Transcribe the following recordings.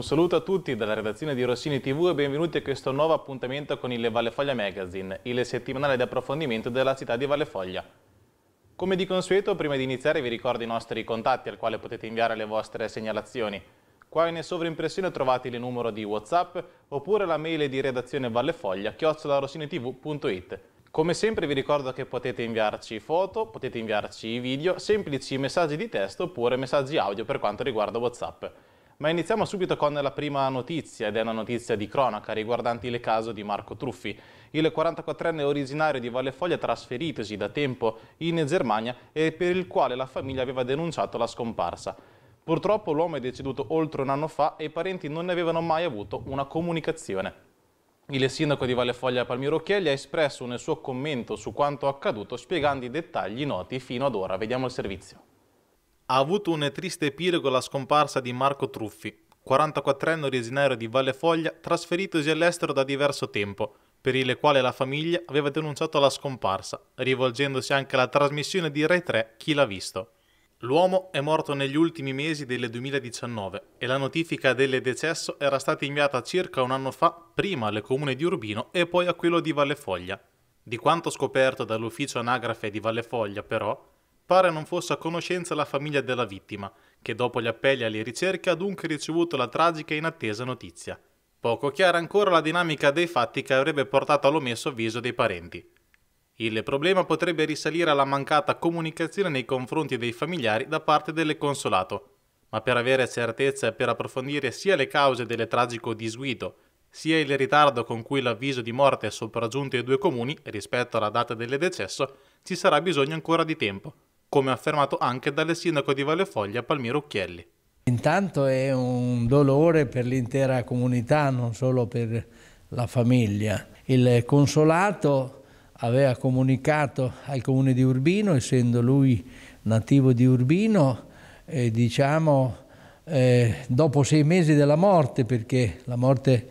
Un saluto a tutti dalla redazione di Rossini TV e benvenuti a questo nuovo appuntamento con il Vallefoglia Magazine, il settimanale di approfondimento della città di Vallefoglia. Come di consueto, prima di iniziare vi ricordo i nostri contatti al quale potete inviare le vostre segnalazioni. Qua in sovrimpressione trovate il numero di Whatsapp oppure la mail di redazione vallefoglia chiocciolarossinitv.it. Come sempre vi ricordo che potete inviarci foto, potete inviarci video, semplici messaggi di testo oppure messaggi audio per quanto riguarda Whatsapp. Ma iniziamo subito con la prima notizia ed è una notizia di cronaca riguardante il caso di Marco Truffi. Il 44enne originario di Valle Foglia trasferitosi da tempo in Germania e per il quale la famiglia aveva denunciato la scomparsa. Purtroppo l'uomo è deceduto oltre un anno fa e i parenti non ne avevano mai avuto una comunicazione. Il sindaco di Valle Foglia Palmiro Chielli ha espresso nel suo commento su quanto accaduto spiegando i dettagli noti fino ad ora. Vediamo il servizio ha avuto un triste epilogo la scomparsa di Marco Truffi, 44enne originario di Valle Foglia, trasferitosi all'estero da diverso tempo, per il quale la famiglia aveva denunciato la scomparsa, rivolgendosi anche alla trasmissione di Rai 3 Chi l'ha visto. L'uomo è morto negli ultimi mesi del 2019 e la notifica del decesso era stata inviata circa un anno fa prima al comune di Urbino e poi a quello di Valle Foglia. Di quanto scoperto dall'ufficio anagrafe di Valle Foglia, però, pare non fosse a conoscenza la famiglia della vittima, che dopo gli appelli alle ricerche ha dunque ricevuto la tragica e inattesa notizia. Poco chiara ancora la dinamica dei fatti che avrebbe portato all'omesso avviso dei parenti. Il problema potrebbe risalire alla mancata comunicazione nei confronti dei familiari da parte del consolato, ma per avere certezza e per approfondire sia le cause del tragico disguido, sia il ritardo con cui l'avviso di morte è sopraggiunto ai due comuni rispetto alla data del decesso, ci sarà bisogno ancora di tempo, come affermato anche dal sindaco di Vallefoglia Palmiro Occhielli. Intanto è un dolore per l'intera comunità, non solo per la famiglia. Il consolato aveva comunicato al comune di Urbino, essendo lui nativo di Urbino, eh, diciamo eh, dopo sei mesi della morte, perché la morte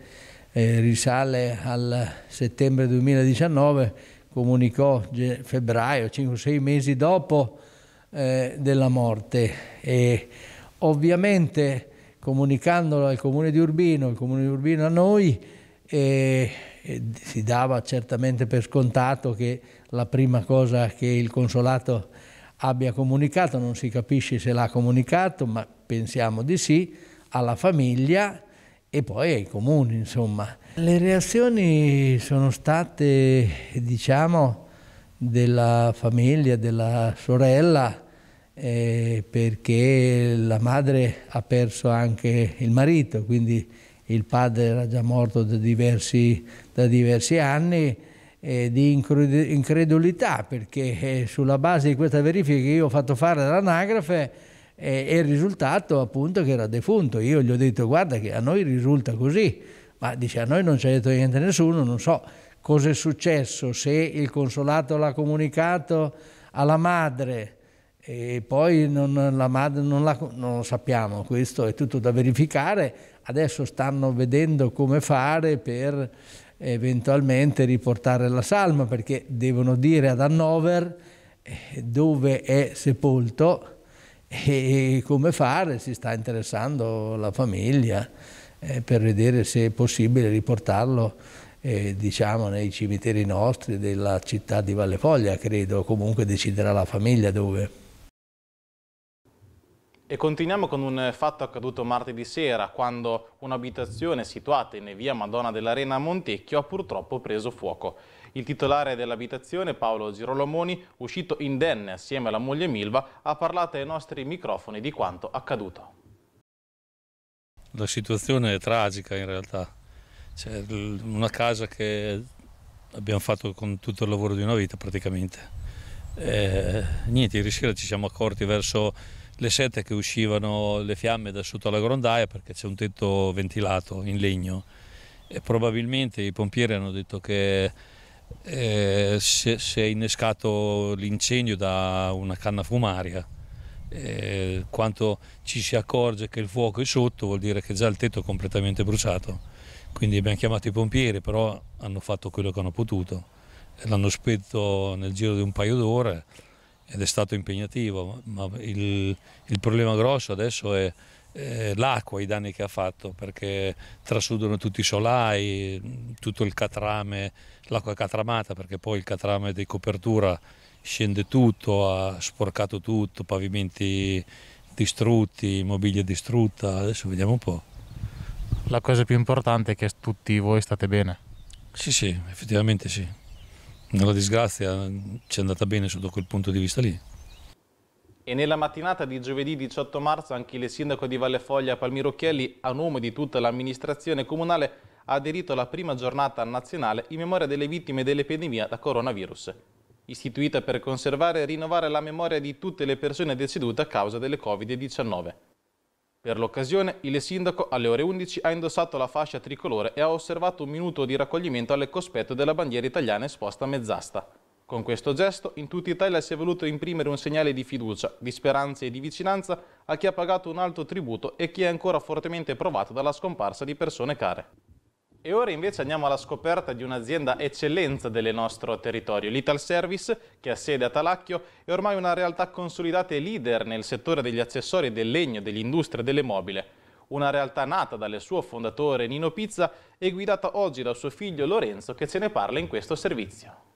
eh, risale al settembre 2019, comunicò febbraio, 5-6 mesi dopo, eh, della morte. E ovviamente comunicandolo al comune di Urbino, il comune di Urbino a noi, eh, eh, si dava certamente per scontato che la prima cosa che il consolato abbia comunicato, non si capisce se l'ha comunicato, ma pensiamo di sì, alla famiglia e poi ai comuni, insomma. Le reazioni sono state, diciamo, della famiglia, della sorella, eh, perché la madre ha perso anche il marito, quindi il padre era già morto da diversi, da diversi anni, eh, di incredulità, perché eh, sulla base di questa verifica che io ho fatto fare all'anagrafe eh, è il risultato appunto che era defunto. Io gli ho detto guarda che a noi risulta così, ma dice a noi non ci ha detto niente nessuno, non so cosa è successo, se il consolato l'ha comunicato alla madre e poi non, la madre non, la, non lo sappiamo, questo è tutto da verificare, adesso stanno vedendo come fare per eventualmente riportare la salma perché devono dire ad Hannover eh, dove è sepolto e come fare, si sta interessando la famiglia eh, per vedere se è possibile riportarlo eh, diciamo nei cimiteri nostri della città di Valle Foglia, credo, comunque deciderà la famiglia dove. E continuiamo con un fatto accaduto martedì sera, quando un'abitazione situata in via Madonna dell'Arena a Montecchio ha purtroppo preso fuoco. Il titolare dell'abitazione, Paolo Girolomoni, uscito indenne assieme alla moglie Milva, ha parlato ai nostri microfoni di quanto accaduto. La situazione è tragica in realtà, c'è cioè, una casa che abbiamo fatto con tutto il lavoro di una vita praticamente. E, eh, niente, ieri sera ci siamo accorti verso le 7 che uscivano le fiamme da sotto alla grondaia perché c'è un tetto ventilato in legno e probabilmente i pompieri hanno detto che eh, si, è innescato l'incendio da una canna fumaria. E, eh, quanto ci si accorge che il fuoco è sotto vuol dire che già il tetto è completamente bruciato quindi abbiamo chiamato i pompieri, però hanno fatto quello che hanno potuto. L'hanno spento nel giro di un paio d'ore ed è stato impegnativo, ma il, il problema grosso adesso è, è l'acqua, i danni che ha fatto, perché trasudono tutti i solai, tutto il catrame, l'acqua catramata, perché poi il catrame di copertura scende tutto, ha sporcato tutto, pavimenti distrutti, mobilia distrutta, adesso vediamo un po' la cosa più importante è che tutti voi state bene. Sì, sì, effettivamente sì. Nella disgrazia ci è andata bene sotto quel punto di vista lì. E nella mattinata di giovedì 18 marzo anche il sindaco di Valle Foglia Palmiro Chielli, a nome di tutta l'amministrazione comunale, ha aderito alla prima giornata nazionale in memoria delle vittime dell'epidemia da coronavirus, istituita per conservare e rinnovare la memoria di tutte le persone decedute a causa delle Covid-19. Per l'occasione, il sindaco alle ore 11 ha indossato la fascia tricolore e ha osservato un minuto di raccoglimento alle cospetto della bandiera italiana esposta a mezz'asta. Con questo gesto, in tutta Italia si è voluto imprimere un segnale di fiducia, di speranza e di vicinanza a chi ha pagato un alto tributo e chi è ancora fortemente provato dalla scomparsa di persone care. E ora invece andiamo alla scoperta di un'azienda eccellenza del nostro territorio, l'Ital Service, che ha sede a Talacchio, è ormai una realtà consolidata e leader nel settore degli accessori del legno, dell'industria e delle mobile. Una realtà nata dal suo fondatore Nino Pizza e guidata oggi dal suo figlio Lorenzo che ce ne parla in questo servizio.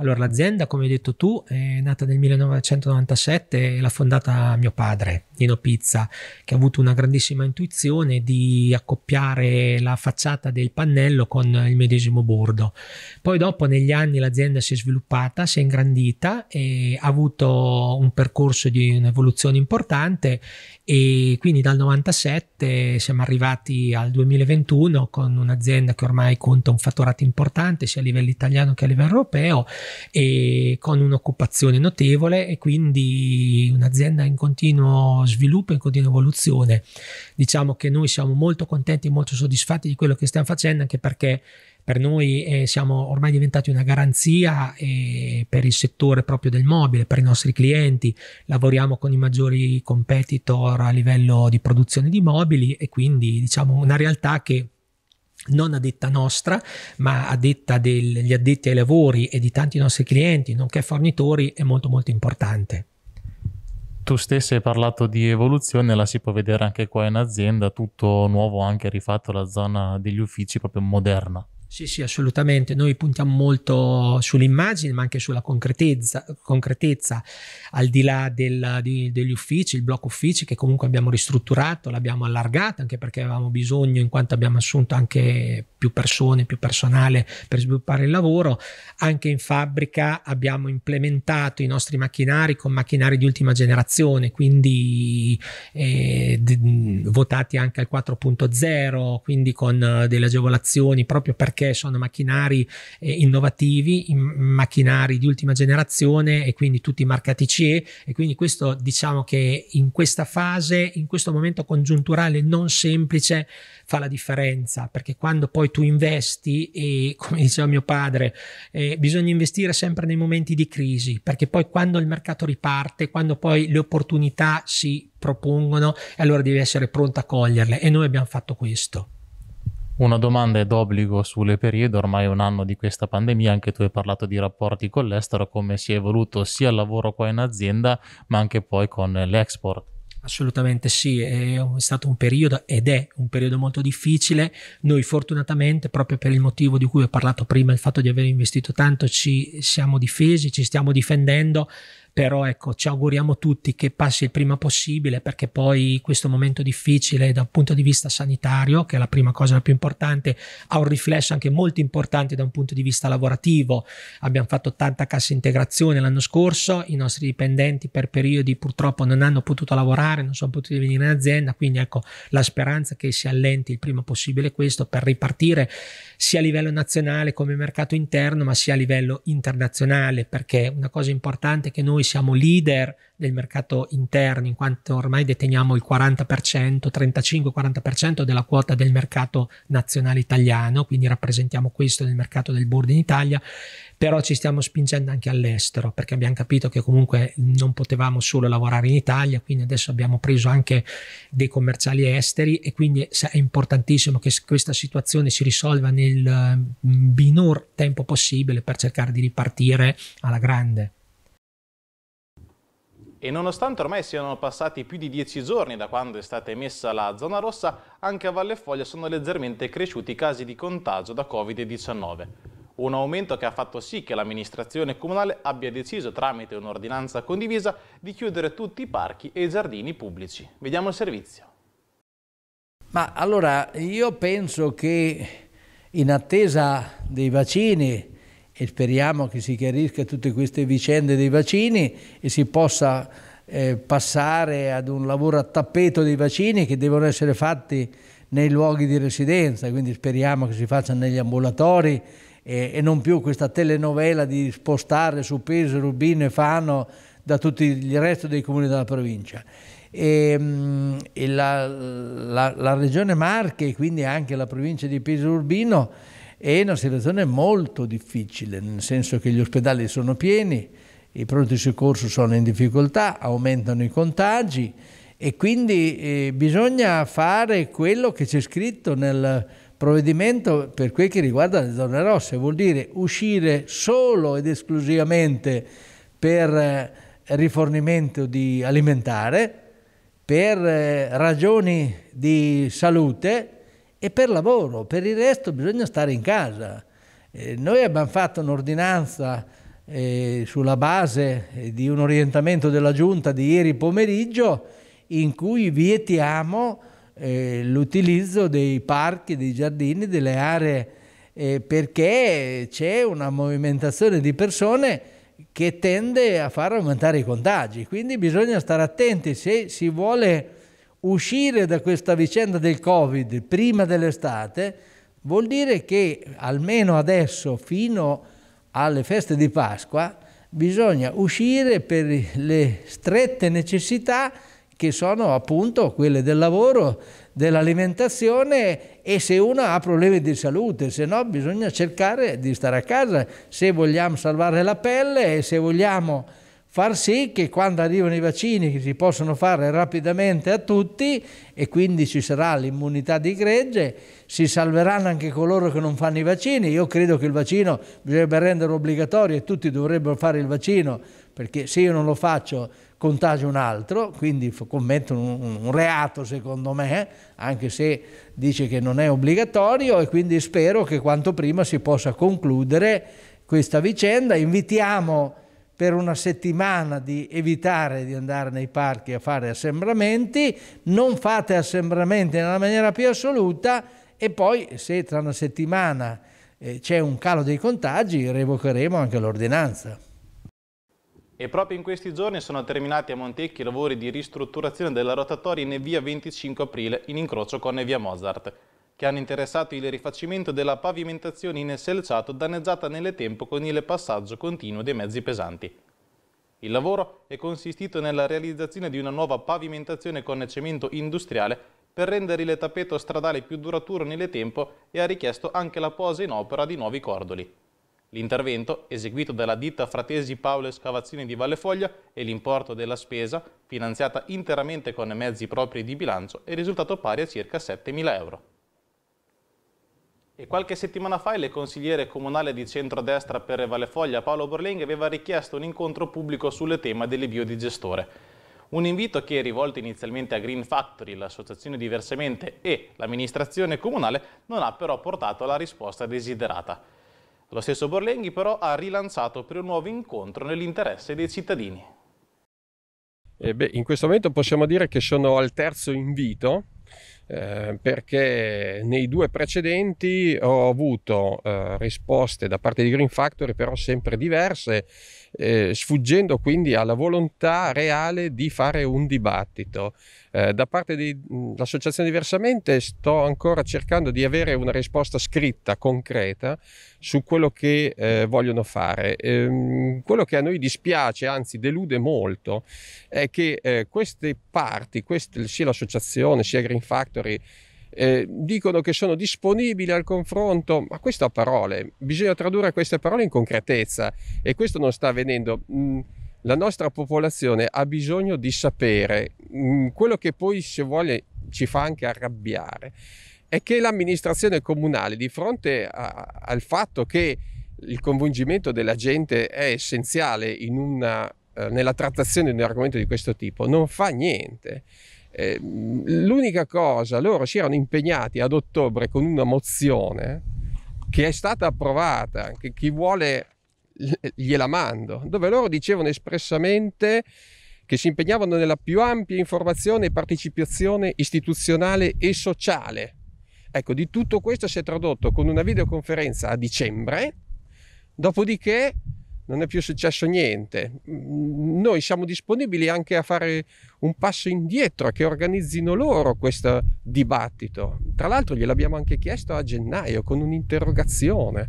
Allora, l'azienda, come hai detto tu, è nata nel 1997 e l'ha fondata mio padre, Nino Pizza, che ha avuto una grandissima intuizione di accoppiare la facciata del pannello con il medesimo bordo. Poi dopo, negli anni, l'azienda si è sviluppata, si è ingrandita e ha avuto un percorso di un'evoluzione importante e quindi dal 97 siamo arrivati al 2021 con un'azienda che ormai conta un fatturato importante sia a livello italiano che a livello europeo e con un'occupazione notevole e quindi un'azienda in continuo sviluppo, in continua evoluzione. Diciamo che noi siamo molto contenti e molto soddisfatti di quello che stiamo facendo anche perché per noi eh, siamo ormai diventati una garanzia eh, per il settore proprio del mobile, per i nostri clienti, lavoriamo con i maggiori competitor a livello di produzione di mobili e quindi diciamo una realtà che non a detta nostra, ma a detta degli addetti ai lavori e di tanti nostri clienti, nonché fornitori, è molto molto importante. Tu stessa hai parlato di evoluzione, la si può vedere anche qua in azienda, tutto nuovo, anche rifatto la zona degli uffici proprio moderna. Sì, sì, assolutamente. Noi puntiamo molto sull'immagine, ma anche sulla concretezza, concretezza al di là del, di, degli uffici, il blocco uffici che comunque abbiamo ristrutturato, l'abbiamo allargato anche perché avevamo bisogno, in quanto abbiamo assunto anche più persone, più personale per sviluppare il lavoro. Anche in fabbrica abbiamo implementato i nostri macchinari con macchinari di ultima generazione, quindi eh, votati anche al 4.0, quindi con delle agevolazioni proprio perché perché sono macchinari eh, innovativi, macchinari di ultima generazione e quindi tutti marcati CE e quindi questo diciamo che in questa fase, in questo momento congiunturale non semplice fa la differenza perché quando poi tu investi e come diceva mio padre eh, bisogna investire sempre nei momenti di crisi perché poi quando il mercato riparte, quando poi le opportunità si propongono e allora devi essere pronto a coglierle e noi abbiamo fatto questo. Una domanda è d'obbligo sulle periodi, ormai un anno di questa pandemia, anche tu hai parlato di rapporti con l'estero, come si è evoluto sia il lavoro qua in azienda, ma anche poi con l'export. Assolutamente sì, è stato un periodo ed è un periodo molto difficile. Noi fortunatamente, proprio per il motivo di cui ho parlato prima, il fatto di aver investito tanto, ci siamo difesi, ci stiamo difendendo però ecco ci auguriamo tutti che passi il prima possibile perché poi questo momento difficile da un punto di vista sanitario, che è la prima cosa la più importante, ha un riflesso anche molto importante da un punto di vista lavorativo. Abbiamo fatto tanta cassa integrazione l'anno scorso, i nostri dipendenti per periodi purtroppo non hanno potuto lavorare, non sono potuti venire in azienda, quindi ecco la speranza che si allenti il prima possibile questo per ripartire sia a livello nazionale come mercato interno, ma sia a livello internazionale, perché una cosa importante è che noi noi siamo leader del mercato interno, in quanto ormai deteniamo il 40%, 35-40% della quota del mercato nazionale italiano, quindi rappresentiamo questo nel mercato del board in Italia, però ci stiamo spingendo anche all'estero, perché abbiamo capito che comunque non potevamo solo lavorare in Italia, quindi adesso abbiamo preso anche dei commerciali esteri e quindi è importantissimo che questa situazione si risolva nel mm, minor tempo possibile per cercare di ripartire alla grande. E nonostante ormai siano passati più di dieci giorni da quando è stata emessa la zona rossa, anche a Valle Foglia sono leggermente cresciuti i casi di contagio da Covid-19. Un aumento che ha fatto sì che l'amministrazione comunale abbia deciso, tramite un'ordinanza condivisa, di chiudere tutti i parchi e i giardini pubblici. Vediamo il servizio. Ma allora io penso che in attesa dei vaccini, e speriamo che si chiarisca tutte queste vicende dei vaccini e si possa eh, passare ad un lavoro a tappeto dei vaccini che devono essere fatti nei luoghi di residenza, quindi speriamo che si faccia negli ambulatori e, e non più questa telenovela di spostare su Peso, Rubino e Fano da tutti il resto dei comuni della provincia. E, ehm, e la, la, la regione Marche e quindi anche la provincia di Peso Urbino è una situazione molto difficile, nel senso che gli ospedali sono pieni, i pronti soccorso sono in difficoltà, aumentano i contagi e quindi eh, bisogna fare quello che c'è scritto nel provvedimento per quel che riguarda le zone rosse, vuol dire uscire solo ed esclusivamente per eh, rifornimento di alimentare, per eh, ragioni di salute e per lavoro, per il resto bisogna stare in casa. Eh, noi abbiamo fatto un'ordinanza eh, sulla base eh, di un orientamento della Giunta di ieri pomeriggio in cui vietiamo eh, l'utilizzo dei parchi, dei giardini, delle aree eh, perché c'è una movimentazione di persone che tende a far aumentare i contagi. Quindi bisogna stare attenti se si vuole uscire da questa vicenda del Covid prima dell'estate vuol dire che almeno adesso, fino alle feste di Pasqua, bisogna uscire per le strette necessità che sono appunto quelle del lavoro, dell'alimentazione e se uno ha problemi di salute, se no bisogna cercare di stare a casa se vogliamo salvare la pelle e se vogliamo far sì che quando arrivano i vaccini che si possono fare rapidamente a tutti e quindi ci sarà l'immunità di gregge, si salveranno anche coloro che non fanno i vaccini. Io credo che il vaccino bisognerebbe renderlo obbligatorio e tutti dovrebbero fare il vaccino perché se io non lo faccio contagio un altro, quindi commetto un, un reato secondo me, anche se dice che non è obbligatorio e quindi spero che quanto prima si possa concludere questa vicenda. Invitiamo per una settimana di evitare di andare nei parchi a fare assembramenti, non fate assembramenti nella maniera più assoluta e poi se tra una settimana eh, c'è un calo dei contagi revocheremo anche l'ordinanza. E proprio in questi giorni sono terminati a Montecchi i lavori di ristrutturazione della rotatoria in via 25 aprile in incrocio con via Mozart che hanno interessato il rifacimento della pavimentazione in selciato danneggiata nel tempo con il passaggio continuo dei mezzi pesanti. Il lavoro è consistito nella realizzazione di una nuova pavimentazione con cemento industriale per rendere il tappeto stradale più duraturo nel tempo e ha richiesto anche la posa in opera di nuovi cordoli. L'intervento, eseguito dalla ditta Fratesi Paolo Escavazioni di Vallefoglia e l'importo della spesa, finanziata interamente con mezzi propri di bilancio, è risultato pari a circa 7.000 euro. E qualche settimana fa il consigliere comunale di centrodestra per Vallefoglia Paolo Borlenghi aveva richiesto un incontro pubblico sul tema dell'ibiodigestore. Un invito che, rivolto inizialmente a Green Factory, l'associazione diversamente e l'amministrazione comunale, non ha però portato alla risposta desiderata. Lo stesso Borlenghi però ha rilanciato per un nuovo incontro nell'interesse dei cittadini. Eh beh, in questo momento possiamo dire che sono al terzo invito Ehm, perché nei due precedenti ho avuto eh, risposte da parte di Green Factory però sempre diverse, eh, sfuggendo quindi alla volontà reale di fare un dibattito. Eh, da parte dell'associazione mm, Diversamente sto ancora cercando di avere una risposta scritta, concreta, su quello che eh, vogliono fare. Ehm, quello che a noi dispiace, anzi delude molto, è che eh, queste parti, queste, sia l'associazione sia Green Factory, Factory. Eh, dicono che sono disponibili al confronto, ma questo a parole, bisogna tradurre queste parole in concretezza e questo non sta avvenendo. Mm, la nostra popolazione ha bisogno di sapere, mm, quello che poi se vuole ci fa anche arrabbiare, è che l'amministrazione comunale di fronte a, al fatto che il coinvolgimento della gente è essenziale una, eh, nella trattazione di un argomento di questo tipo, non fa niente. Eh, l'unica cosa, loro si erano impegnati ad ottobre con una mozione che è stata approvata, che chi vuole gliela mando, dove loro dicevano espressamente che si impegnavano nella più ampia informazione e partecipazione istituzionale e sociale. Ecco, di tutto questo si è tradotto con una videoconferenza a dicembre, dopodiché non è più successo niente. Mm, noi siamo disponibili anche a fare un passo indietro, a che organizzino loro questo dibattito. Tra l'altro gliel'abbiamo anche chiesto a gennaio con un'interrogazione.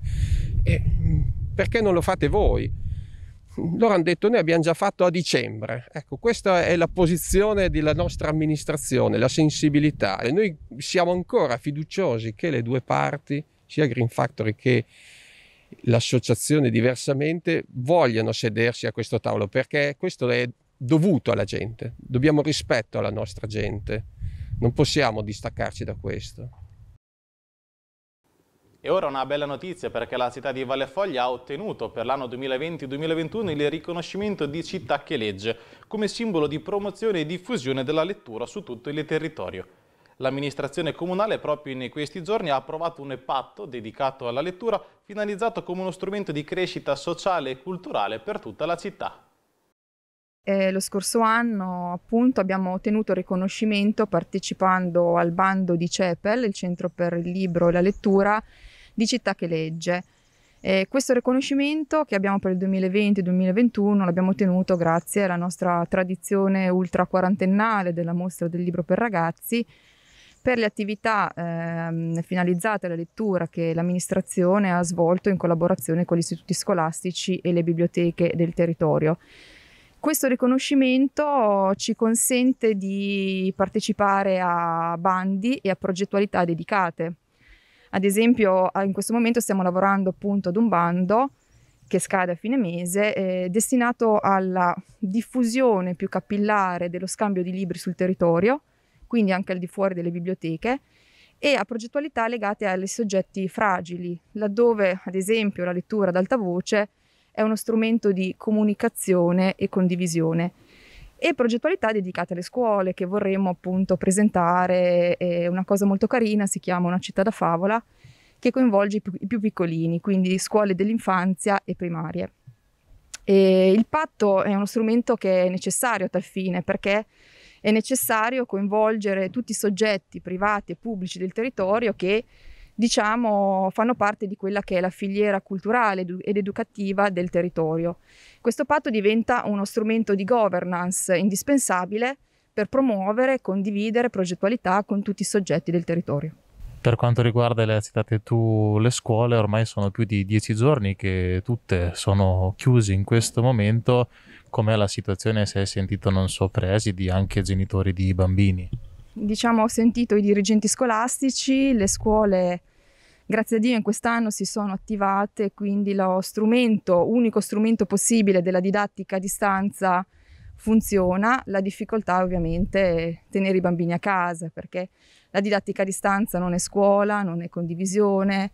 E mm, perché non lo fate voi? Loro hanno detto noi abbiamo già fatto a dicembre. Ecco, questa è la posizione della nostra amministrazione, la sensibilità. E noi siamo ancora fiduciosi che le due parti, sia Green Factory che l'associazione diversamente vogliano sedersi a questo tavolo perché questo è dovuto alla gente, dobbiamo rispetto alla nostra gente, non possiamo distaccarci da questo. E ora una bella notizia perché la città di Valle Foglia ha ottenuto per l'anno 2020-2021 il riconoscimento di città che legge come simbolo di promozione e diffusione della lettura su tutto il territorio. L'amministrazione comunale proprio in questi giorni ha approvato un patto dedicato alla lettura finalizzato come uno strumento di crescita sociale e culturale per tutta la città. Eh, lo scorso anno appunto abbiamo ottenuto riconoscimento partecipando al bando di CEPEL, il Centro per il Libro e la Lettura, di Città che Legge. Eh, questo riconoscimento che abbiamo per il 2020-2021 l'abbiamo ottenuto grazie alla nostra tradizione ultra quarantennale della mostra del libro per ragazzi per le attività ehm, finalizzate alla lettura che l'amministrazione ha svolto in collaborazione con gli istituti scolastici e le biblioteche del territorio. Questo riconoscimento ci consente di partecipare a bandi e a progettualità dedicate. Ad esempio, in questo momento stiamo lavorando appunto ad un bando che scade a fine mese, eh, destinato alla diffusione più capillare dello scambio di libri sul territorio, quindi anche al di fuori delle biblioteche, e a progettualità legate ai soggetti fragili, laddove ad esempio la lettura ad alta voce è uno strumento di comunicazione e condivisione e progettualità dedicate alle scuole che vorremmo appunto presentare. È una cosa molto carina, si chiama Una città da favola, che coinvolge i più, i più piccolini, quindi scuole dell'infanzia e primarie. E il patto è uno strumento che è necessario a tal fine perché è necessario coinvolgere tutti i soggetti privati e pubblici del territorio che diciamo, fanno parte di quella che è la filiera culturale ed educativa del territorio. Questo patto diventa uno strumento di governance indispensabile per promuovere e condividere progettualità con tutti i soggetti del territorio. Per quanto riguarda le citate tu, le scuole ormai sono più di dieci giorni che tutte sono chiuse in questo momento com'è la situazione, se hai sentito, non so, presidi anche genitori di bambini? Diciamo, ho sentito i dirigenti scolastici, le scuole, grazie a Dio, in quest'anno si sono attivate, quindi lo strumento, unico strumento possibile della didattica a distanza funziona, la difficoltà ovviamente è tenere i bambini a casa, perché la didattica a distanza non è scuola, non è condivisione,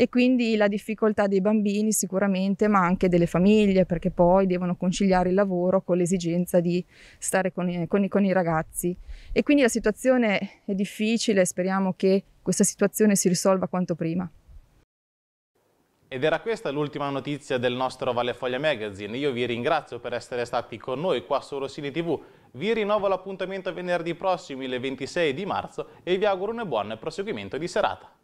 e quindi la difficoltà dei bambini sicuramente, ma anche delle famiglie, perché poi devono conciliare il lavoro con l'esigenza di stare con i, con, i, con i, ragazzi. E quindi la situazione è difficile, speriamo che questa situazione si risolva quanto prima. Ed era questa l'ultima notizia del nostro Valle Foglia Magazine. Io vi ringrazio per essere stati con noi qua su Rossini TV. Vi rinnovo l'appuntamento venerdì prossimo, il 26 di marzo, e vi auguro un buon proseguimento di serata.